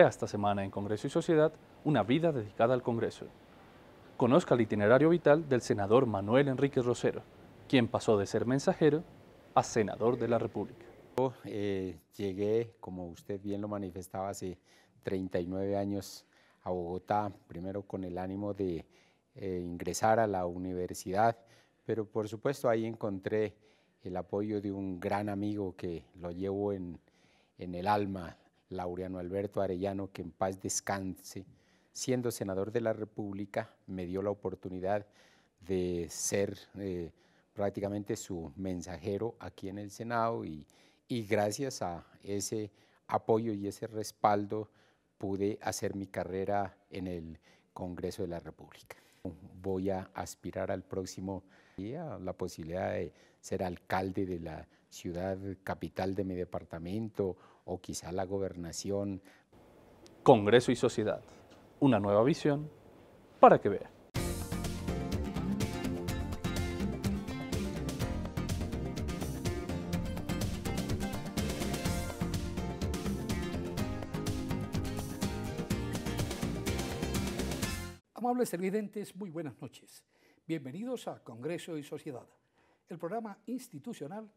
Esta semana en Congreso y Sociedad, una vida dedicada al Congreso. Conozca el itinerario vital del senador Manuel Enrique Rosero, quien pasó de ser mensajero a senador de la República. Eh, llegué, como usted bien lo manifestaba, hace 39 años a Bogotá, primero con el ánimo de eh, ingresar a la universidad, pero por supuesto ahí encontré el apoyo de un gran amigo que lo llevo en, en el alma, Laureano Alberto Arellano, que en paz descanse, siendo senador de la República, me dio la oportunidad de ser eh, prácticamente su mensajero aquí en el Senado y, y gracias a ese apoyo y ese respaldo pude hacer mi carrera en el Congreso de la República. Voy a aspirar al próximo día la posibilidad de ser alcalde de la ciudad capital de mi departamento o quizá la gobernación. Congreso y sociedad, una nueva visión para que vea. Amables televidentes, muy buenas noches. Bienvenidos a Congreso y Sociedad, el programa institucional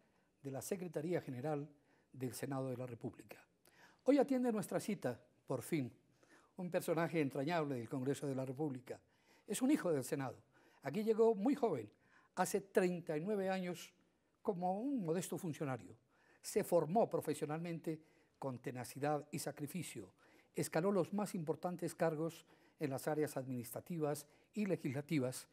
de la Secretaría General del Senado de la República. Hoy atiende nuestra cita, por fin, un personaje entrañable del Congreso de la República. Es un hijo del Senado. Aquí llegó muy joven, hace 39 años, como un modesto funcionario. Se formó profesionalmente con tenacidad y sacrificio. Escaló los más importantes cargos en las áreas administrativas y legislativas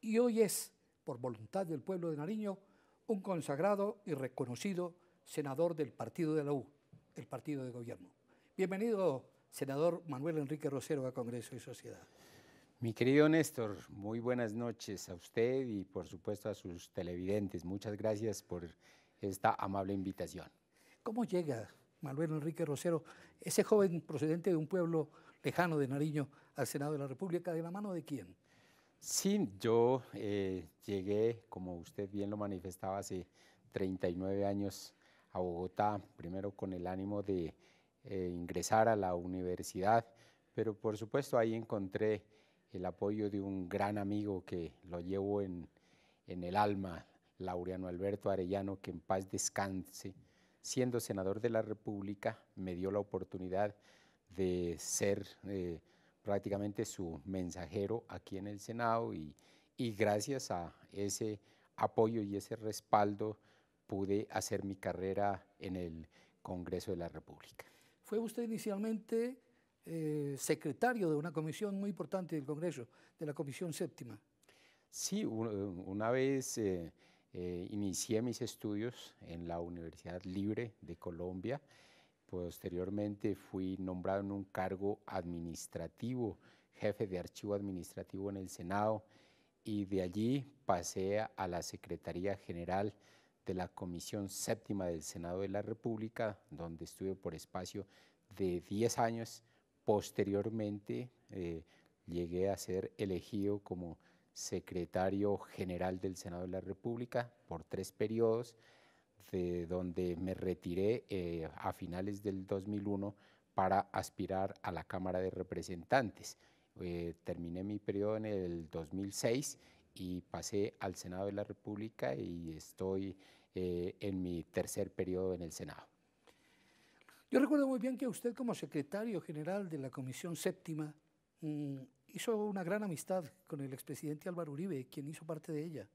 y hoy es, por voluntad del pueblo de Nariño, un consagrado y reconocido senador del partido de la U, el partido de gobierno. Bienvenido, senador Manuel Enrique Rosero, a Congreso y Sociedad. Mi querido Néstor, muy buenas noches a usted y por supuesto a sus televidentes. Muchas gracias por esta amable invitación. ¿Cómo llega Manuel Enrique Rosero, ese joven procedente de un pueblo lejano de Nariño, al Senado de la República, de la mano de quién? Sí, yo eh, llegué, como usted bien lo manifestaba, hace 39 años a Bogotá, primero con el ánimo de eh, ingresar a la universidad, pero por supuesto ahí encontré el apoyo de un gran amigo que lo llevo en, el alma, Laureano Alberto Arellano, que en paz descanse. Siendo senador de la República, me dio la oportunidad de ser eh, prácticamente su mensajero aquí en el Senado y, y gracias a ese apoyo y ese respaldo pude hacer mi carrera en el Congreso de la República. Fue usted inicialmente eh, secretario de una comisión muy importante del Congreso, de la Comisión Séptima. Sí, una vez eh, eh, inicié mis estudios en la Universidad Libre de Colombia. Posteriormente fui nombrado en un cargo administrativo, jefe de archivo administrativo en el Senado, y de allí pasé a la Secretaría General de la Comisión Séptima del Senado de la República, donde estuve por espacio de 10 años. Posteriormente eh, llegué a ser elegido como secretario general del Senado de la República por tres periodos, de donde me retiré eh, a finales del 2001 para aspirar a la Cámara de Representantes. Eh, terminé mi periodo en el 2006 y pasé al Senado de la República y estoy eh, en mi tercer periodo en el Senado. Yo recuerdo muy bien que usted como secretario general de la Comisión Séptima mm, hizo una gran amistad con el expresidente Álvaro Uribe, quien hizo parte de ella.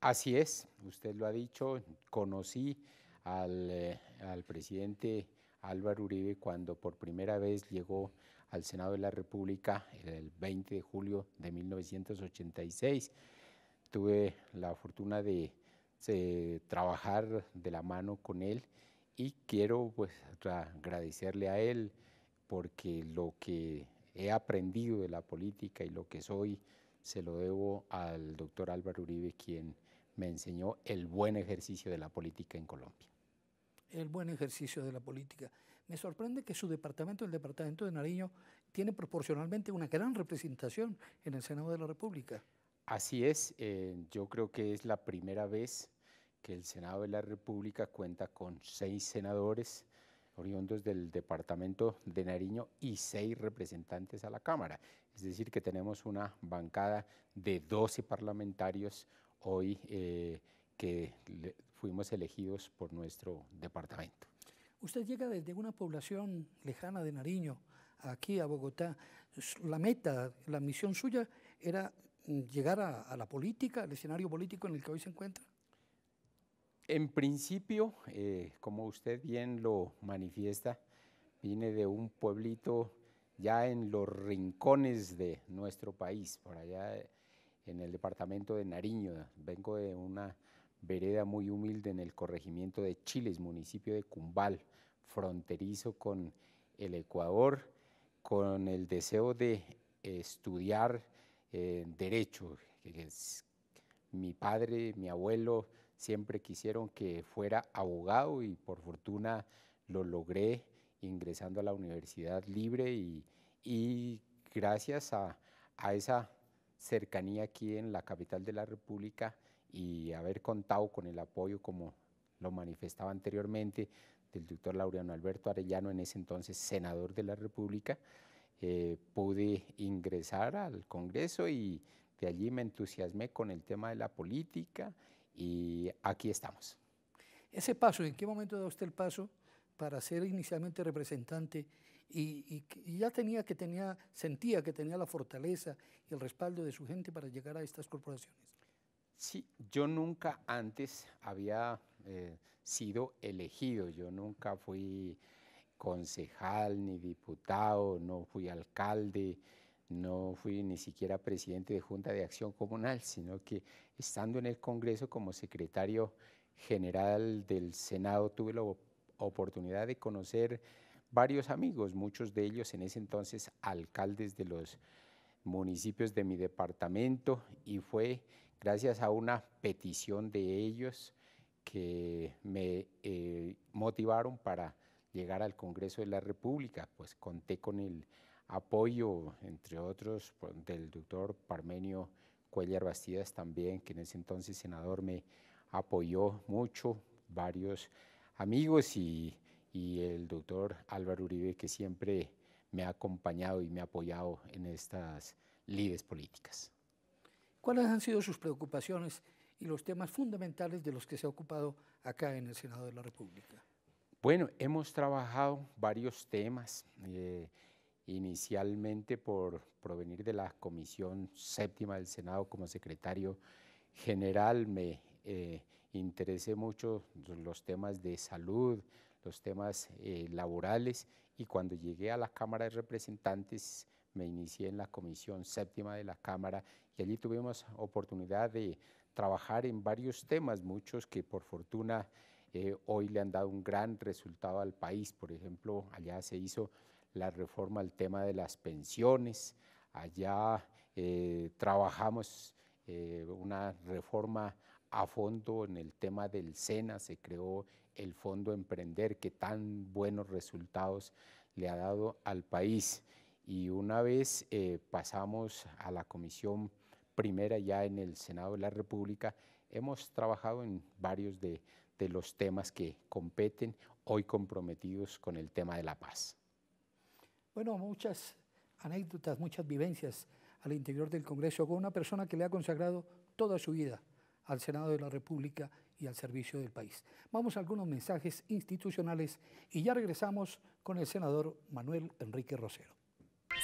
Así es, usted lo ha dicho, conocí al, eh, al presidente Álvaro Uribe cuando por primera vez llegó al Senado de la República el 20 de julio de 1986. Tuve la fortuna de trabajar de la mano con él y quiero pues agradecerle a él porque lo que he aprendido de la política y lo que soy se lo debo al doctor Álvaro Uribe, quien me enseñó el buen ejercicio de la política en Colombia. El buen ejercicio de la política. Me sorprende que su departamento, el departamento de Nariño, tiene proporcionalmente una gran representación en el Senado de la República. Así es, eh, yo creo que es la primera vez que el Senado de la República cuenta con seis senadores oriundos del departamento de Nariño y seis representantes a la Cámara. Es decir, que tenemos una bancada de 12 parlamentarios hoy eh, que fuimos elegidos por nuestro departamento. Usted llega desde una población lejana de Nariño, aquí a Bogotá. La meta, la misión suya era mm, llegar a, la política, al escenario político en el que hoy se encuentra. En principio, eh, como usted bien lo manifiesta, vine de un pueblito ya en los rincones de nuestro país, por allá eh, en el departamento de Nariño. Vengo de una vereda muy humilde en el corregimiento de Chiles, municipio de Cumbal, fronterizo con el Ecuador, con el deseo de estudiar eh, derecho. Mi padre, mi abuelo siempre quisieron que fuera abogado y por fortuna lo logré ingresando a la Universidad Libre y, gracias a esa cercanía aquí en la capital de la República, y haber contado con el apoyo, como lo manifestaba anteriormente, del doctor Laureano Alberto Arellano, en ese entonces senador de la República, eh, pude ingresar al Congreso y de allí me entusiasmé con el tema de la política y aquí estamos. Ese paso, ¿en qué momento da usted el paso para ser inicialmente representante y, y, ya tenía que tenía, sentía que tenía la fortaleza y el respaldo de su gente para llegar a estas corporaciones? Sí, yo nunca antes había eh, sido elegido, yo nunca fui concejal ni diputado, no fui alcalde, no fui ni siquiera presidente de Junta de Acción Comunal, sino que estando en el Congreso como secretario general del Senado tuve la oportunidad de conocer varios amigos, muchos de ellos en ese entonces alcaldes de los municipios de mi departamento y fue gracias a una petición de ellos que me eh, motivaron para llegar al Congreso de la República, pues conté con el apoyo, entre otros, pues, del doctor Parmenio Cuellar Bastidas también, que en ese entonces senador me apoyó mucho, varios amigos y, y el doctor Álvaro Uribe, que siempre me ha acompañado y me ha apoyado en estas lides políticas cuáles han sido sus preocupaciones y los temas fundamentales de los que se ha ocupado acá en el Senado de la República. Bueno, hemos trabajado varios temas, eh, inicialmente por provenir de la Comisión Séptima del Senado como secretario general, me eh, interesé mucho los temas de salud, los temas eh, laborales y cuando llegué a la Cámara de Representantes me inicié en la Comisión Séptima de la Cámara y allí tuvimos oportunidad de trabajar en varios temas, muchos que por fortuna eh, hoy le han dado un gran resultado al país. Por ejemplo, allá se hizo la reforma al tema de las pensiones, allá eh, trabajamos eh, una reforma a fondo en el tema del SENA, se creó el Fondo Emprender que tan buenos resultados le ha dado al país y una vez eh, pasamos a la comisión primera ya en el Senado de la República, hemos trabajado en varios de, de los temas que competen hoy comprometidos con el tema de la paz. Bueno, muchas anécdotas, muchas vivencias al interior del Congreso con una persona que le ha consagrado toda su vida al Senado de la República y al servicio del país. Vamos a algunos mensajes institucionales y ya regresamos con el senador Manuel Enrique Rosero.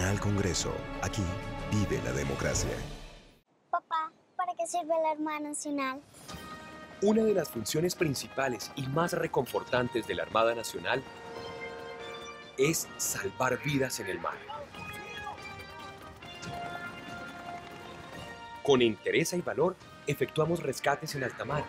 Al Congreso. Aquí vive la democracia. Papá, ¿para qué sirve la Armada Nacional? Una de las funciones principales y más reconfortantes de la Armada Nacional es salvar vidas en el mar. Con interés y valor, efectuamos rescates en alta mar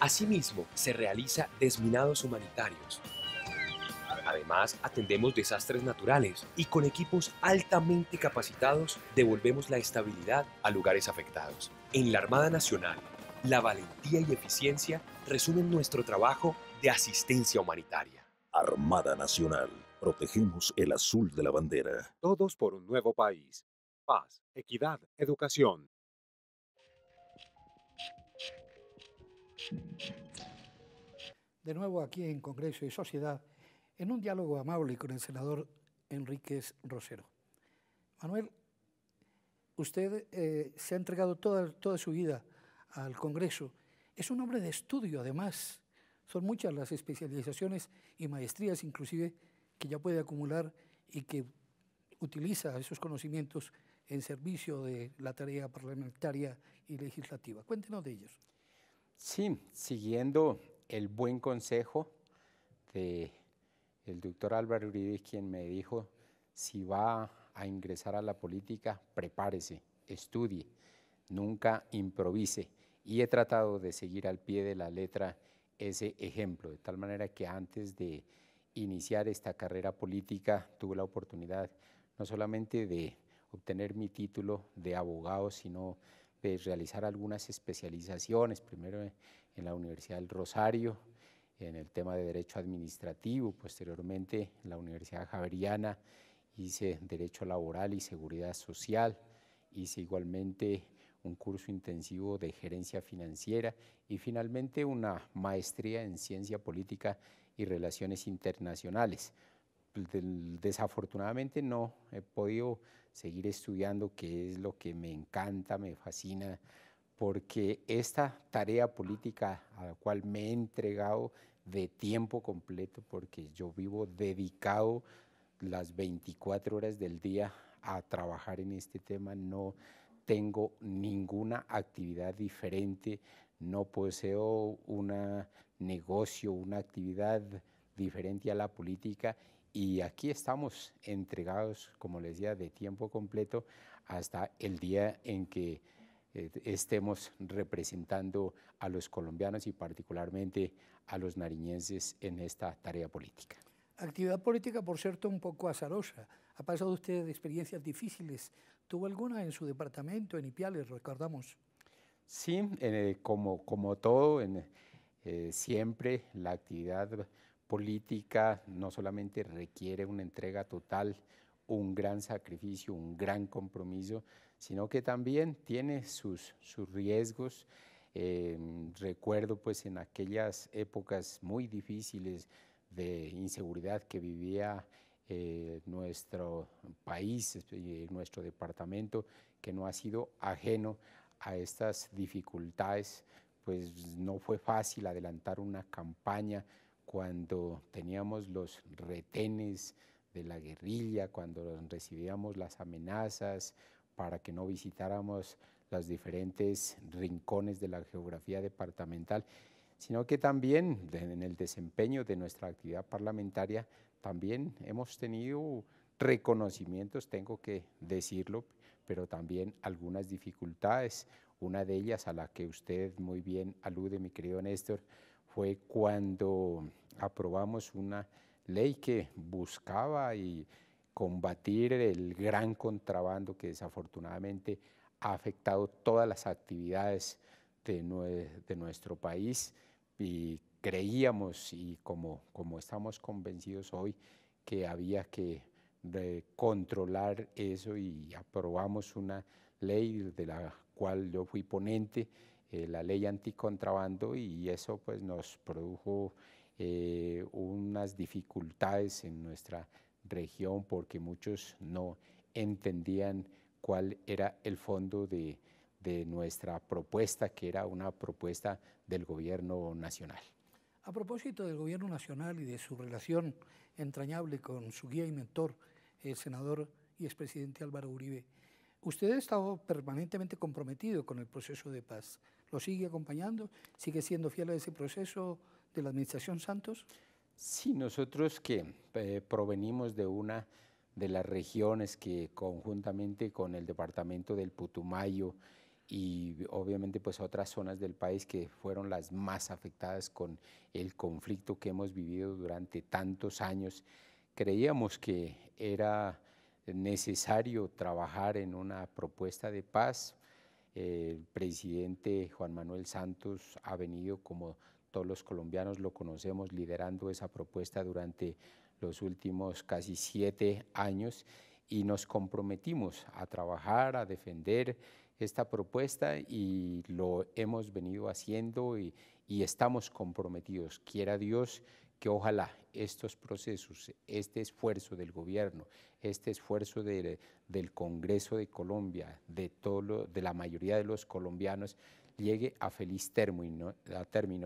Asimismo, se realiza desminados humanitarios. Además, atendemos desastres naturales y con equipos altamente capacitados devolvemos la estabilidad a lugares afectados. En la Armada Nacional, la valentía y eficiencia resumen nuestro trabajo de asistencia humanitaria. Armada Nacional, protegemos el azul de la bandera. Todos por un nuevo país. Paz, equidad, educación, De nuevo aquí en Congreso y Sociedad, en un diálogo amable con el senador Enríquez Rosero. Manuel, usted eh, se ha entregado toda su vida al Congreso. Es un hombre de estudio, además. Son muchas las especializaciones y maestrías, inclusive, que ya puede acumular y que utiliza esos conocimientos en servicio de la tarea parlamentaria y legislativa. Cuéntenos de ellos. Sí, siguiendo el buen consejo de el doctor Álvaro Uribe, quien me dijo, si va a ingresar a la política, prepárese, estudie, nunca improvise. Y he tratado de seguir al pie de la letra ese ejemplo, de tal manera que antes de iniciar esta carrera política tuve la oportunidad no solamente de obtener mi título de abogado, sino realizar algunas especializaciones, primero en la Universidad del Rosario, en el tema de Derecho Administrativo, posteriormente en la Universidad Javeriana hice Derecho Laboral y Seguridad Social, hice igualmente un curso intensivo de gerencia financiera y finalmente una maestría en ciencia política y relaciones internacionales. Pues, desafortunadamente no he podido seguir estudiando, que es lo que me encanta, me fascina, porque esta tarea política a la cual me he entregado de tiempo completo, porque yo vivo dedicado las 24 horas del día a trabajar en este tema, no tengo ninguna actividad diferente, no poseo un negocio, una actividad diferente a la política y aquí estamos entregados, como les decía, de tiempo completo hasta el día en que eh, estemos representando a los colombianos y particularmente a los nariñenses en esta tarea política. Actividad política, por cierto, un poco azarosa. Ha pasado usted de experiencias difíciles. ¿Tuvo alguna en su departamento, en Ipiales, recordamos? Sí, eh, como, como todo, en, eh, siempre la actividad política no solamente requiere una entrega total, un gran sacrificio, un gran compromiso, sino que también tiene sus, sus riesgos. Eh, recuerdo pues en aquellas épocas muy difíciles de inseguridad que vivía eh, nuestro país, eh, nuestro departamento, que no ha sido ajeno a estas dificultades, pues no fue fácil adelantar una campaña cuando teníamos los retenes de la guerrilla, cuando recibíamos las amenazas para que no visitáramos los diferentes rincones de la geografía departamental, sino que también en el desempeño de nuestra actividad parlamentaria también hemos tenido reconocimientos, tengo que decirlo, pero también algunas dificultades, una de ellas a la que usted muy bien alude, mi querido Néstor, fue cuando aprobamos una ley que buscaba y combatir el gran contrabando que desafortunadamente ha afectado todas las actividades de, nuestro país y creíamos y como, como estamos convencidos hoy que había que controlar eso y aprobamos una ley de la cual yo fui ponente eh, la ley anticontrabando y eso pues nos produjo eh, unas dificultades en nuestra región porque muchos no entendían cuál era el fondo de, de nuestra propuesta, que era una propuesta del gobierno nacional. A propósito del gobierno nacional y de su relación entrañable con su guía y mentor, el senador y expresidente Álvaro Uribe, Usted ha estado permanentemente comprometido con el proceso de paz. ¿Lo sigue acompañando? ¿Sigue siendo fiel a ese proceso de la Administración Santos? Sí, nosotros que eh, provenimos de una de las regiones que conjuntamente con el departamento del Putumayo y obviamente pues otras zonas del país que fueron las más afectadas con el conflicto que hemos vivido durante tantos años, creíamos que era necesario trabajar en una propuesta de paz. El presidente Juan Manuel Santos ha venido, como todos los colombianos lo conocemos, liderando esa propuesta durante los últimos casi siete años y nos comprometimos a trabajar, a defender esta propuesta y lo hemos venido haciendo y, estamos comprometidos. Quiera Dios que ojalá estos procesos, este esfuerzo del gobierno, este esfuerzo del Congreso de Colombia, de, la mayoría de los colombianos, llegue a feliz término,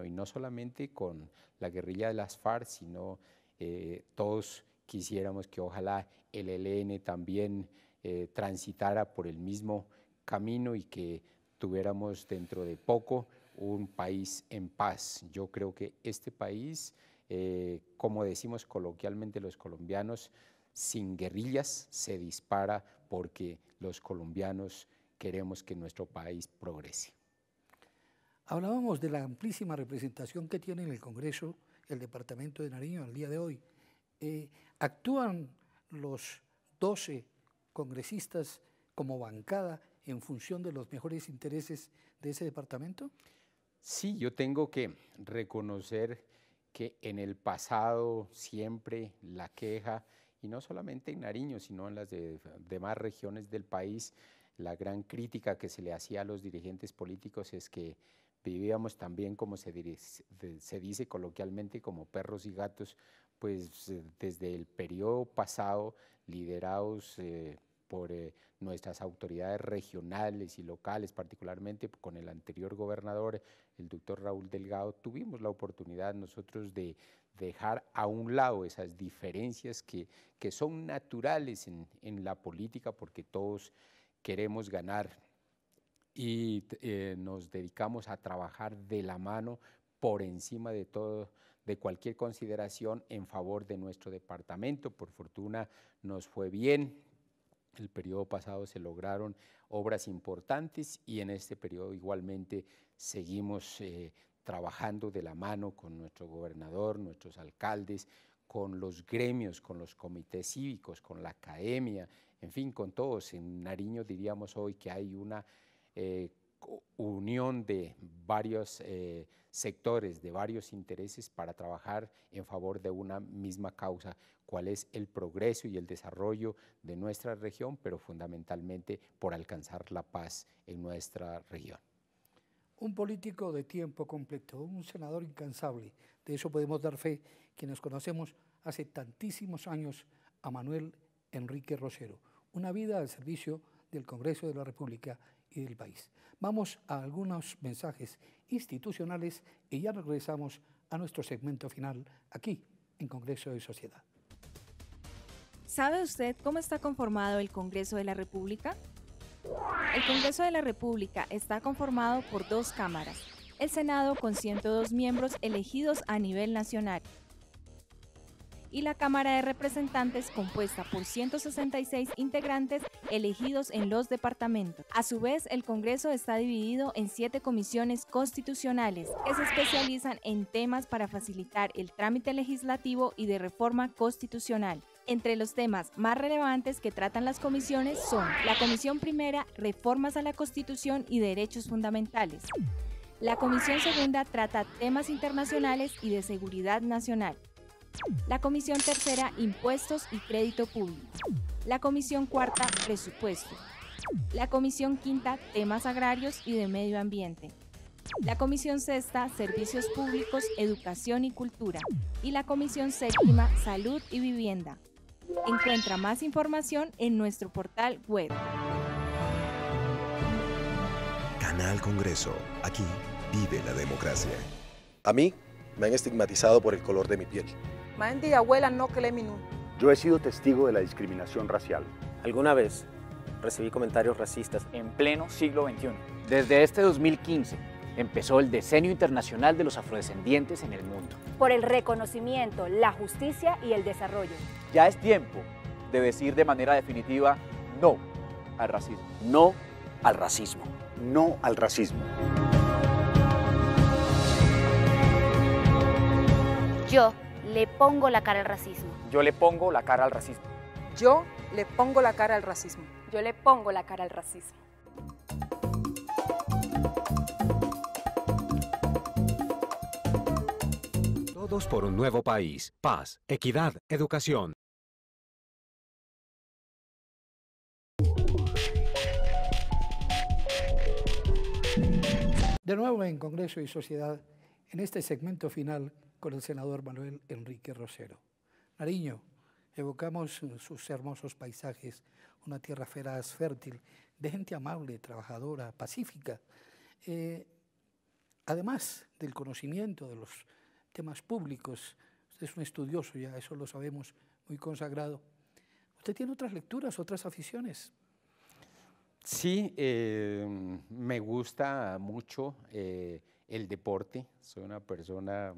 y no solamente con la guerrilla de las FARC, sino eh, todos quisiéramos que ojalá el ELN también eh, transitara por el mismo camino y que tuviéramos dentro de poco un país en paz. Yo creo que este país... Eh, como decimos coloquialmente los colombianos, sin guerrillas se dispara porque los colombianos queremos que nuestro país progrese. Hablábamos de la amplísima representación que tiene en el Congreso el Departamento de Nariño al día de hoy. Eh, ¿Actúan los 12 congresistas como bancada en función de los mejores intereses de ese departamento? Sí, yo tengo que reconocer que en el pasado siempre la queja, y no solamente en Nariño, sino en las demás regiones del país, la gran crítica que se le hacía a los dirigentes políticos es que vivíamos también, como se, dice, se dice coloquialmente, como perros y gatos, pues desde el periodo pasado, liderados... Eh, por eh, nuestras autoridades regionales y locales, particularmente con el anterior gobernador, el doctor Raúl Delgado, tuvimos la oportunidad nosotros de dejar a un lado esas diferencias que, que son naturales en, en la política porque todos queremos ganar y eh, nos dedicamos a trabajar de la mano por encima de todo, de cualquier consideración en favor de nuestro departamento. Por fortuna nos fue bien, el periodo pasado se lograron obras importantes y en este periodo igualmente seguimos eh, trabajando de la mano con nuestro gobernador, nuestros alcaldes, con los gremios, con los comités cívicos, con la academia, en fin, con todos. En Nariño diríamos hoy que hay una eh, unión de varios eh, sectores, de varios intereses para trabajar en favor de una misma causa, cuál es el progreso y el desarrollo de nuestra región, pero fundamentalmente por alcanzar la paz en nuestra región. Un político de tiempo completo, un senador incansable, de eso podemos dar fe quienes conocemos hace tantísimos años a Manuel Enrique Rosero, una vida al servicio del Congreso de la República del país. Vamos a algunos mensajes institucionales y ya regresamos a nuestro segmento final aquí en Congreso de Sociedad. ¿Sabe usted cómo está conformado el Congreso de la República? El Congreso de la República está conformado por dos cámaras, el Senado con 102 miembros elegidos a nivel nacional y la Cámara de Representantes compuesta por 166 integrantes elegidos en los departamentos. A su vez, el Congreso está dividido en siete comisiones constitucionales que se especializan en temas para facilitar el trámite legislativo y de reforma constitucional. Entre los temas más relevantes que tratan las comisiones son la Comisión Primera, Reformas a la Constitución y Derechos Fundamentales. La Comisión Segunda trata temas internacionales y de seguridad nacional. La Comisión Tercera, Impuestos y Crédito Público. La Comisión Cuarta, Presupuesto. La Comisión Quinta, Temas Agrarios y de Medio Ambiente. La Comisión Sexta, Servicios Públicos, Educación y Cultura. Y la Comisión Séptima, Salud y Vivienda. Encuentra más información en nuestro portal web. Canal Congreso. Aquí vive la democracia. A mí me han estigmatizado por el color de mi piel y abuela no minuto. Yo he sido testigo de la discriminación racial. Alguna vez recibí comentarios racistas en pleno siglo XXI. Desde este 2015 empezó el Decenio Internacional de los Afrodescendientes en el mundo. Por el reconocimiento, la justicia y el desarrollo. Ya es tiempo de decir de manera definitiva no al racismo. No al racismo. No al racismo. Yo le pongo la cara al racismo. Yo le pongo la cara al racismo. Yo le pongo la cara al racismo. Yo le pongo la cara al racismo. Todos por un nuevo país. Paz, equidad, educación. De nuevo en Congreso y Sociedad, en este segmento final con el senador Manuel Enrique Rosero. Nariño, evocamos sus hermosos paisajes, una tierra fértil, de gente amable, trabajadora, pacífica. Eh, además del conocimiento de los temas públicos, usted es un estudioso, ya eso lo sabemos, muy consagrado. ¿Usted tiene otras lecturas, otras aficiones? Sí, eh, me gusta mucho eh, el deporte. Soy una persona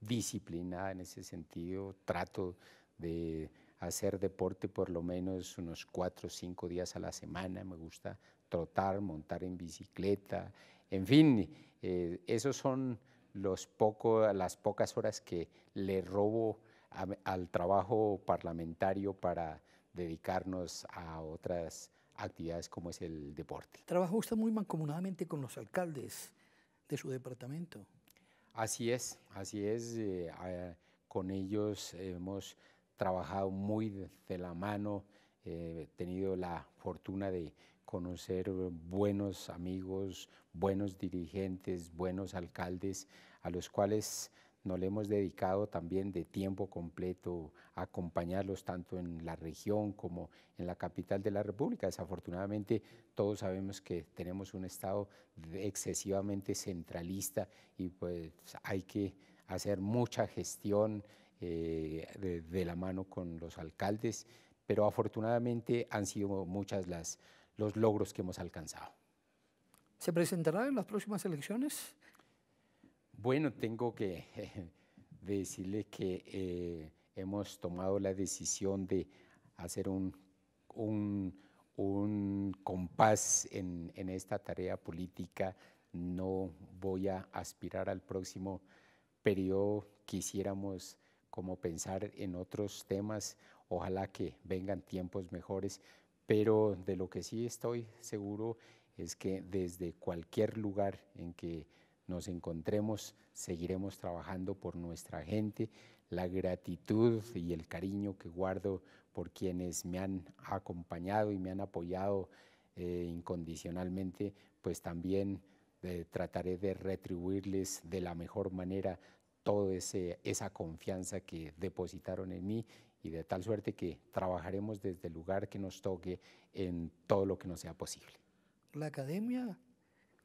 disciplinada en ese sentido, trato de hacer deporte por lo menos unos cuatro o cinco días a la semana, me gusta trotar, montar en bicicleta, en fin, eh, esos son los poco, las pocas horas que le robo al trabajo parlamentario para dedicarnos a otras actividades como es el deporte. trabajo usted muy mancomunadamente con los alcaldes de su departamento? Así es, así es. Eh, con ellos hemos trabajado muy de la mano, he eh, tenido la fortuna de conocer buenos amigos, buenos dirigentes, buenos alcaldes, a los cuales no le hemos dedicado también de tiempo completo a acompañarlos tanto en la región como en la capital de la República. Desafortunadamente todos sabemos que tenemos un Estado excesivamente centralista y pues hay que hacer mucha gestión eh, de, de, la mano con los alcaldes, pero afortunadamente han sido muchas las, los logros que hemos alcanzado. ¿Se presentará en las próximas elecciones? Bueno, tengo que decirle que eh, hemos tomado la decisión de hacer un, un, compás en, en, esta tarea política. No voy a aspirar al próximo periodo. Quisiéramos como pensar en otros temas. Ojalá que vengan tiempos mejores. Pero de lo que sí estoy seguro es que desde cualquier lugar en que nos encontremos, seguiremos trabajando por nuestra gente. La gratitud y el cariño que guardo por quienes me han acompañado y me han apoyado eh, incondicionalmente, pues también eh, trataré de retribuirles de la mejor manera toda esa confianza que depositaron en mí y de tal suerte que trabajaremos desde el lugar que nos toque en todo lo que nos sea posible. La academia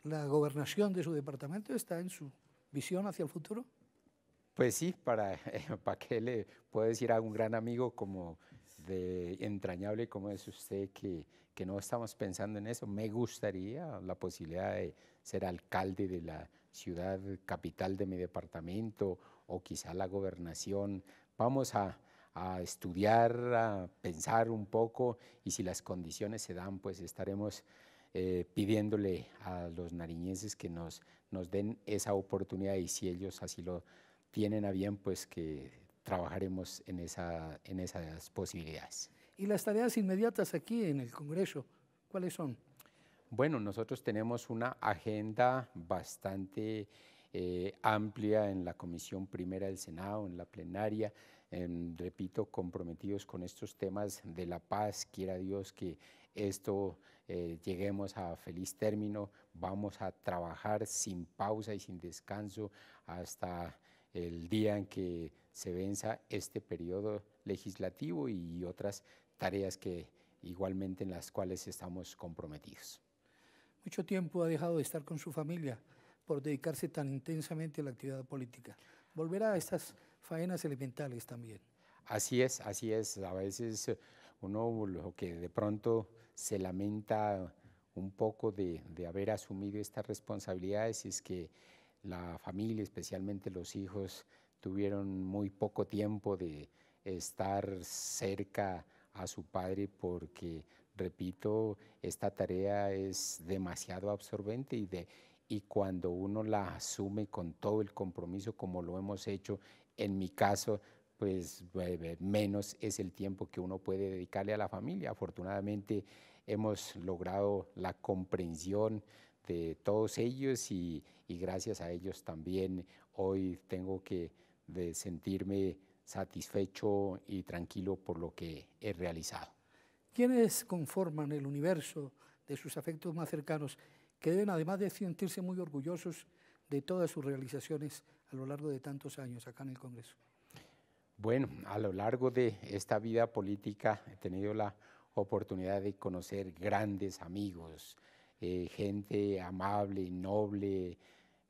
la gobernación de su departamento está en su visión hacia el futuro? Pues sí, para, para que le pueda decir a un gran amigo como de entrañable como es usted que, no estamos pensando en eso. Me gustaría la posibilidad de ser alcalde de la ciudad capital de mi departamento o quizá la gobernación. Vamos a, a estudiar, a pensar un poco y si las condiciones se dan, pues estaremos eh, pidiéndole a los nariñenses que nos, nos den esa oportunidad y si ellos así lo tienen a bien, pues que trabajaremos en, esa, en esas posibilidades. ¿Y las tareas inmediatas aquí en el Congreso, cuáles son? Bueno, nosotros tenemos una agenda bastante eh, amplia en la Comisión Primera del Senado, en la plenaria, repito, comprometidos con estos temas de la paz, quiera Dios que esto eh, lleguemos a feliz término, vamos a trabajar sin pausa y sin descanso hasta el día en que se venza este periodo legislativo y otras tareas que igualmente en las cuales estamos comprometidos. Mucho tiempo ha dejado de estar con su familia por dedicarse tan intensamente a la actividad política. Volverá a estas faenas elementales también. Así es, así es. A veces uno lo que de pronto se lamenta un poco de, haber asumido estas responsabilidades y es que la familia, especialmente los hijos, tuvieron muy poco tiempo de estar cerca a su padre porque, repito, esta tarea es demasiado absorbente y, y cuando uno la asume con todo el compromiso como lo hemos hecho, en mi caso, pues menos es el tiempo que uno puede dedicarle a la familia. Afortunadamente hemos logrado la comprensión de todos ellos y, gracias a ellos también hoy tengo que sentirme satisfecho y tranquilo por lo que he realizado. ¿Quiénes conforman el universo de sus afectos más cercanos que deben además de sentirse muy orgullosos de todas sus realizaciones a lo largo de tantos años acá en el Congreso? Bueno, a lo largo de esta vida política he tenido la oportunidad de conocer grandes amigos, eh, gente amable, noble.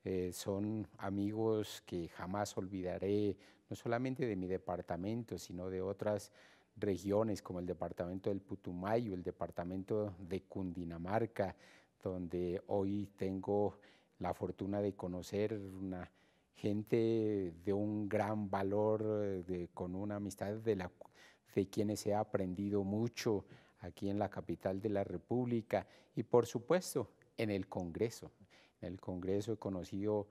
Eh, son amigos que jamás olvidaré, no solamente de mi departamento, sino de otras regiones como el departamento del Putumayo, el departamento de Cundinamarca, donde hoy tengo la fortuna de conocer una gente de un gran valor, con una amistad de, la, de quienes he aprendido mucho aquí en la capital de la República y por supuesto en el Congreso. En el Congreso he conocido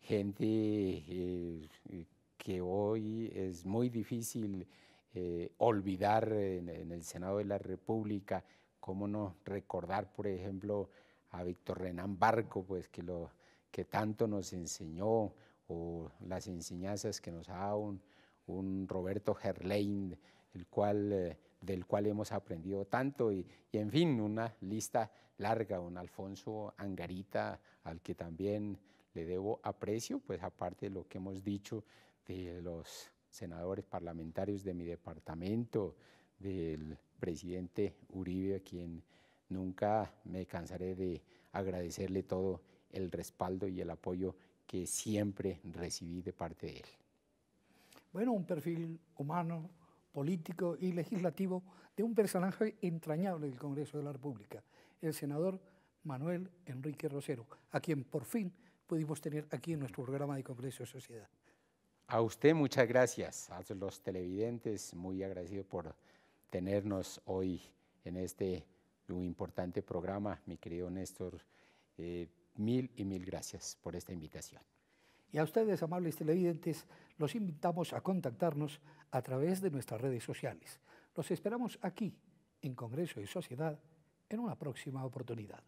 gente eh, eh, que hoy es muy difícil eh, olvidar en, el Senado de la República, cómo no recordar, por ejemplo, a Víctor Renán Barco, pues que, lo, que tanto nos enseñó, o las enseñanzas que nos ha dado un, un Roberto Gerlein, el cual, eh, del cual hemos aprendido tanto, y, y, en fin, una lista larga, un Alfonso Angarita, al que también le debo aprecio, pues aparte de lo que hemos dicho de los senadores parlamentarios de mi departamento, del presidente Uribe, a quien nunca me cansaré de agradecerle todo el respaldo y el apoyo que siempre recibí de parte de él. Bueno, un perfil humano, político y legislativo de un personaje entrañable del Congreso de la República, el senador Manuel Enrique Rosero, a quien por fin pudimos tener aquí en nuestro programa de Congreso de Sociedad. A usted muchas gracias, a los televidentes, muy agradecido por tenernos hoy en este muy importante programa, mi querido Néstor. Eh, mil y mil gracias por esta invitación. Y a ustedes, amables televidentes, los invitamos a contactarnos a través de nuestras redes sociales. Los esperamos aquí, en Congreso y Sociedad, en una próxima oportunidad.